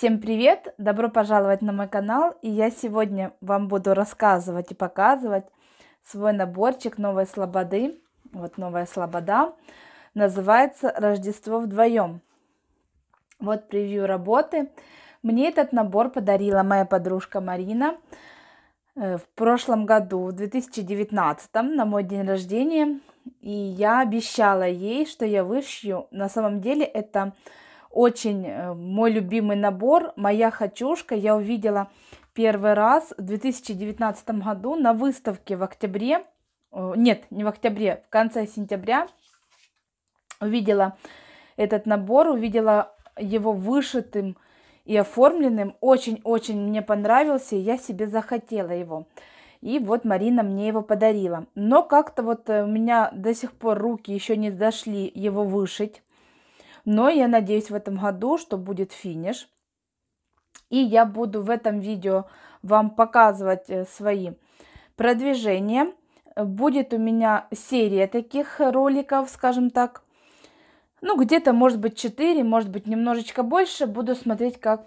Всем привет! Добро пожаловать на мой канал! И я сегодня вам буду рассказывать и показывать свой наборчик новой слободы. Вот новая слобода. Называется «Рождество вдвоем». Вот превью работы. Мне этот набор подарила моя подружка Марина э, в прошлом году, в 2019, на мой день рождения. И я обещала ей, что я вышью. На самом деле это очень э, мой любимый набор, моя хочушка, я увидела первый раз в 2019 году на выставке в октябре. Э, нет, не в октябре, в конце сентября увидела этот набор, увидела его вышитым и оформленным. Очень-очень мне понравился, я себе захотела его. И вот Марина мне его подарила. Но как-то вот э, у меня до сих пор руки еще не дошли его вышить. Но я надеюсь в этом году, что будет финиш. И я буду в этом видео вам показывать э, свои продвижения. Будет у меня серия таких роликов, скажем так. Ну, где-то, может быть, 4, может быть, немножечко больше. Буду смотреть, как,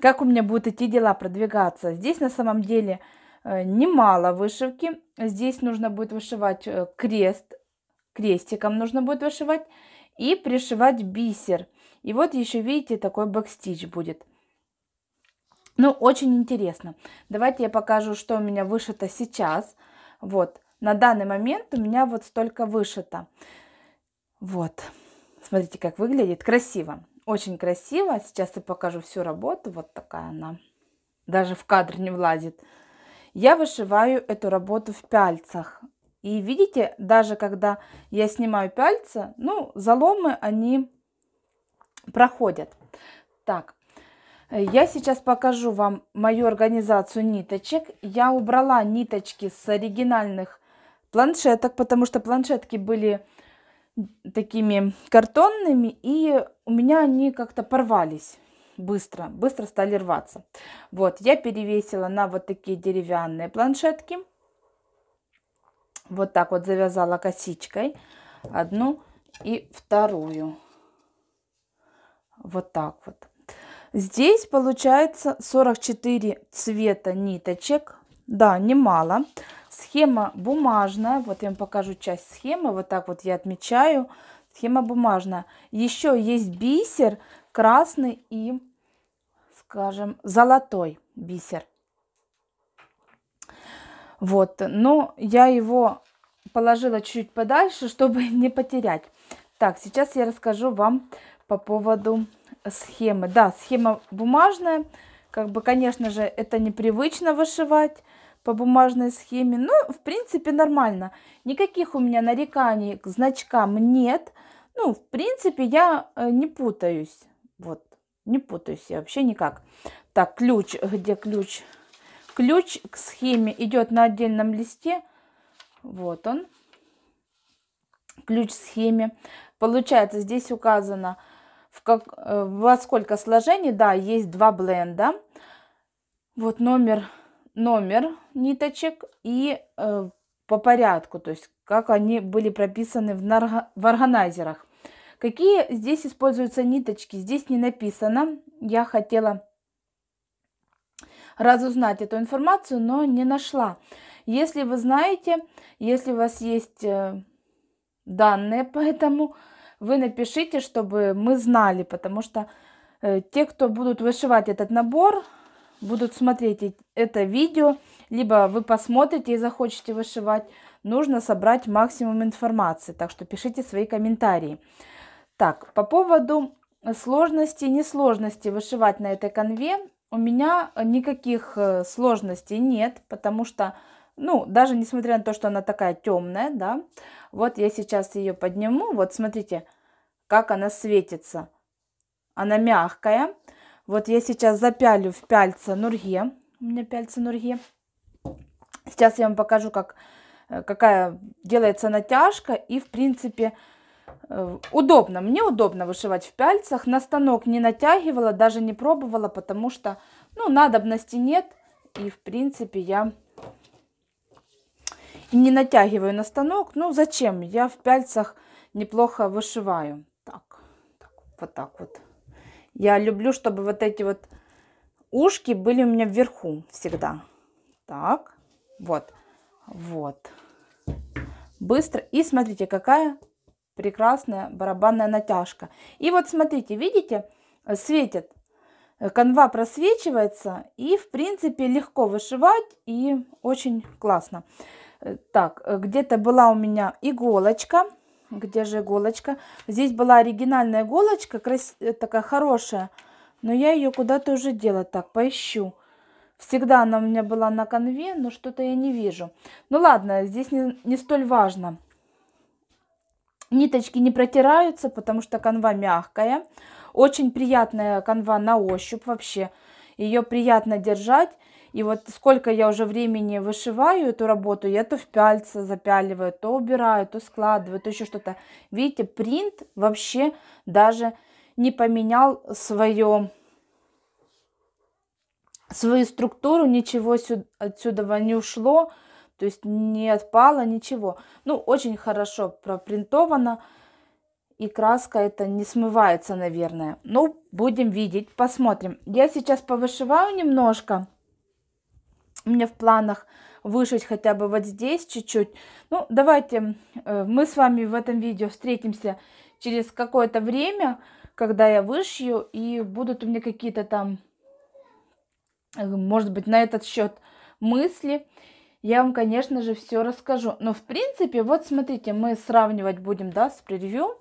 как у меня будут идти дела продвигаться. Здесь, на самом деле, э, немало вышивки. Здесь нужно будет вышивать э, крест. Крестиком нужно будет вышивать и пришивать бисер. И вот еще, видите, такой бэкстич будет. Ну, очень интересно. Давайте я покажу, что у меня вышито сейчас. Вот, на данный момент у меня вот столько вышито. Вот, смотрите, как выглядит. Красиво, очень красиво. Сейчас я покажу всю работу. Вот такая она. Даже в кадр не влазит. Я вышиваю эту работу в пяльцах. И видите, даже когда я снимаю пальцы, ну, заломы, они проходят. Так, я сейчас покажу вам мою организацию ниточек. Я убрала ниточки с оригинальных планшеток, потому что планшетки были такими картонными, и у меня они как-то порвались быстро, быстро стали рваться. Вот, я перевесила на вот такие деревянные планшетки – вот так вот завязала косичкой одну и вторую. Вот так вот. Здесь получается 44 цвета ниточек. Да, немало. Схема бумажная. Вот я вам покажу часть схемы. Вот так вот я отмечаю. Схема бумажная. Еще есть бисер красный и, скажем, золотой бисер. Вот, но я его положила чуть подальше, чтобы не потерять. Так, сейчас я расскажу вам по поводу схемы. Да, схема бумажная. Как бы, конечно же, это непривычно вышивать по бумажной схеме. Но, в принципе, нормально. Никаких у меня нареканий к значкам нет. Ну, в принципе, я э, не путаюсь. Вот, не путаюсь я вообще никак. Так, ключ, где ключ? Ключ к схеме идет на отдельном листе. Вот он. Ключ к схеме. Получается, здесь указано, в как, э, во сколько сложений. Да, есть два бленда. Вот номер, номер ниточек и э, по порядку, то есть как они были прописаны в, нарго, в органайзерах. Какие здесь используются ниточки? Здесь не написано. Я хотела разузнать эту информацию, но не нашла. Если вы знаете, если у вас есть э, данные по этому, вы напишите, чтобы мы знали, потому что э, те, кто будут вышивать этот набор, будут смотреть это видео, либо вы посмотрите и захочете вышивать, нужно собрать максимум информации. Так что пишите свои комментарии. Так, по поводу сложности и несложности вышивать на этой конве, у меня э, никаких э, сложностей нет, потому что, ну, даже несмотря на то, что она такая темная, да, вот я сейчас ее подниму, вот смотрите, как она светится. Она мягкая. Вот я сейчас запялю в пяльца нурге. У меня пяльца нурге. Сейчас я вам покажу, как, э, какая делается натяжка и, в принципе, Э, удобно, мне удобно вышивать в пяльцах. На станок не натягивала, даже не пробовала, потому что, ну, надобности нет. И, в принципе, я не натягиваю на станок. Ну, зачем? Я в пяльцах неплохо вышиваю. Так, так вот так вот. Я люблю, чтобы вот эти вот ушки были у меня вверху всегда. Так, вот, вот. Быстро. И смотрите, какая прекрасная барабанная натяжка. И вот смотрите, видите, светит, канва просвечивается и в принципе легко вышивать и очень классно. Так, где-то была у меня иголочка. Где же иголочка? Здесь была оригинальная иголочка, крас... такая хорошая. Но я ее куда-то уже дела так, поищу. Всегда она у меня была на конве, но что-то я не вижу. Ну ладно, здесь не, не столь важно. Ниточки не протираются, потому что канва мягкая. Очень приятная канва на ощупь вообще. Ее приятно держать. И вот сколько я уже времени вышиваю эту работу, я то в пяльце запяливаю, то убираю, то складываю, то еще что-то. Видите, принт вообще даже не поменял свое, свою структуру, ничего сюда, отсюда не ушло. То есть не отпало ничего. Ну, очень хорошо пропринтовано. И краска это не смывается, наверное. Ну, будем видеть, посмотрим. Я сейчас повышиваю немножко. У меня в планах вышить хотя бы вот здесь чуть-чуть. Ну, давайте э, мы с вами в этом видео встретимся через какое-то время, когда я вышью, и будут у меня какие-то там, э, может быть, на этот счет мысли я вам, конечно же, все расскажу. Но, в принципе, вот смотрите, мы сравнивать будем, да, с превью.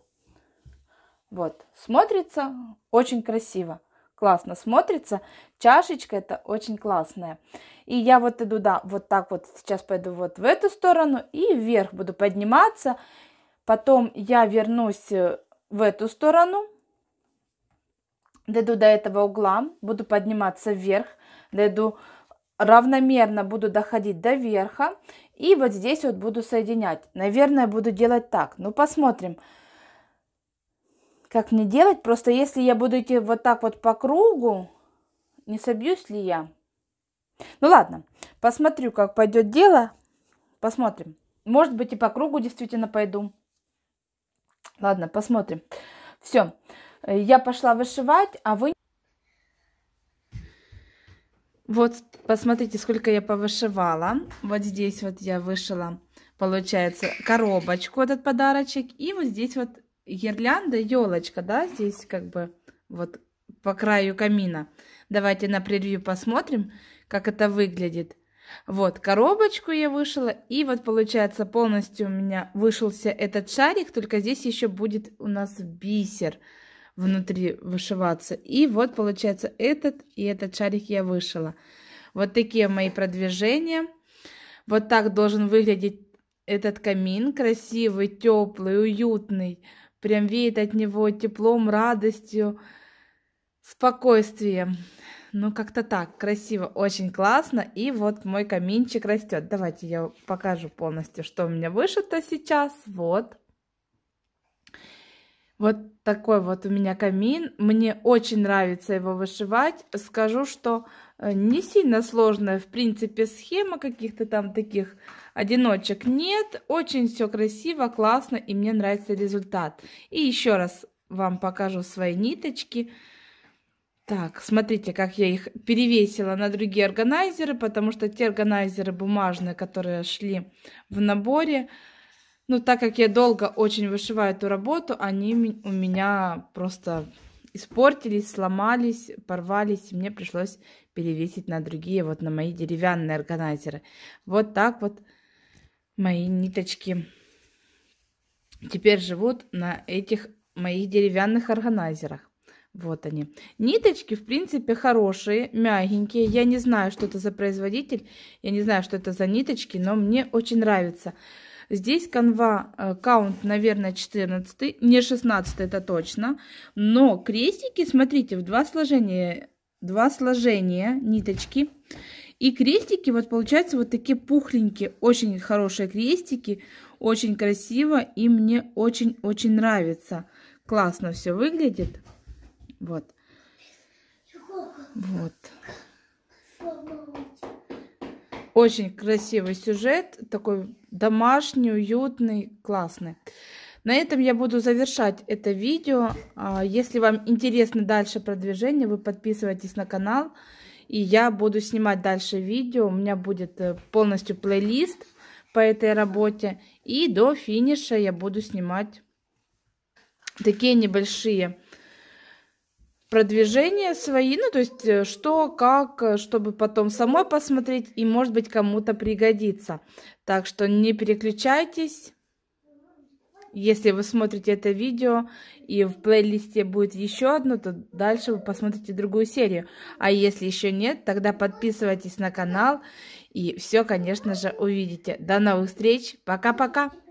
Вот, смотрится очень красиво, классно смотрится. Чашечка это очень классная. И я вот иду, да, вот так вот сейчас пойду вот в эту сторону и вверх буду подниматься. Потом я вернусь э, в эту сторону, дойду до этого угла, буду подниматься вверх, дойду равномерно буду доходить до верха и вот здесь вот буду соединять. Наверное, буду делать так. Ну, посмотрим, как мне делать. Просто если я буду идти вот так вот по кругу, не собьюсь ли я? Ну, ладно, посмотрю, как пойдет дело. Посмотрим. Может быть, и по кругу действительно пойду. Ладно, посмотрим. Все, я пошла вышивать, а вы вот, посмотрите, сколько я повышивала. Вот здесь вот я вышила, получается, коробочку, этот подарочек. И вот здесь вот гирлянда, елочка, да, здесь как бы вот по краю камина. Давайте на превью посмотрим, как это выглядит. Вот, коробочку я вышила, и вот получается полностью у меня вышелся этот шарик, только здесь еще будет у нас бисер внутри вышиваться. И вот получается этот и этот шарик я вышила. Вот такие мои продвижения. Вот так должен выглядеть этот камин. Красивый, теплый, уютный. Прям веет от него теплом, радостью, спокойствием. Ну, как-то так, красиво, очень классно. И вот мой каминчик растет. Давайте я покажу полностью, что у меня вышито сейчас. Вот. Вот такой вот у меня камин. Мне очень нравится его вышивать. Скажу, что э, не сильно сложная, в принципе, схема каких-то там таких одиночек нет. Очень все красиво, классно, и мне нравится результат. И еще раз вам покажу свои ниточки. Так, смотрите, как я их перевесила на другие органайзеры, потому что те органайзеры бумажные, которые шли в наборе, ну, так как я долго очень вышиваю эту работу, они у меня просто испортились, сломались, порвались. Мне пришлось перевесить на другие, вот на мои деревянные органайзеры. Вот так вот мои ниточки теперь живут на этих моих деревянных органайзерах. Вот они. Ниточки, в принципе, хорошие, мягенькие. Я не знаю, что это за производитель, я не знаю, что это за ниточки, но мне очень нравится. Здесь канва, э, каунт, наверное, 14, не 16, это точно. Но крестики, смотрите, в два сложения, два сложения ниточки. И крестики, вот получаются вот такие пухленькие, очень хорошие крестики, очень красиво и мне очень-очень нравится. Классно все выглядит. Вот. Вот. Очень красивый сюжет, такой домашний, уютный, классный. На этом я буду завершать это видео. А, если вам интересно дальше продвижение, вы подписывайтесь на канал. И я буду снимать дальше видео. У меня будет э, полностью плейлист по этой работе. И до финиша я буду снимать такие небольшие продвижение свои, ну, то есть э, что, как, э, чтобы потом самой посмотреть и, может быть, кому-то пригодится. Так что не переключайтесь. Если вы смотрите это видео и в плейлисте будет еще одно, то дальше вы посмотрите другую серию. А если еще нет, тогда подписывайтесь на канал и все, конечно же, увидите. До новых встреч. Пока-пока.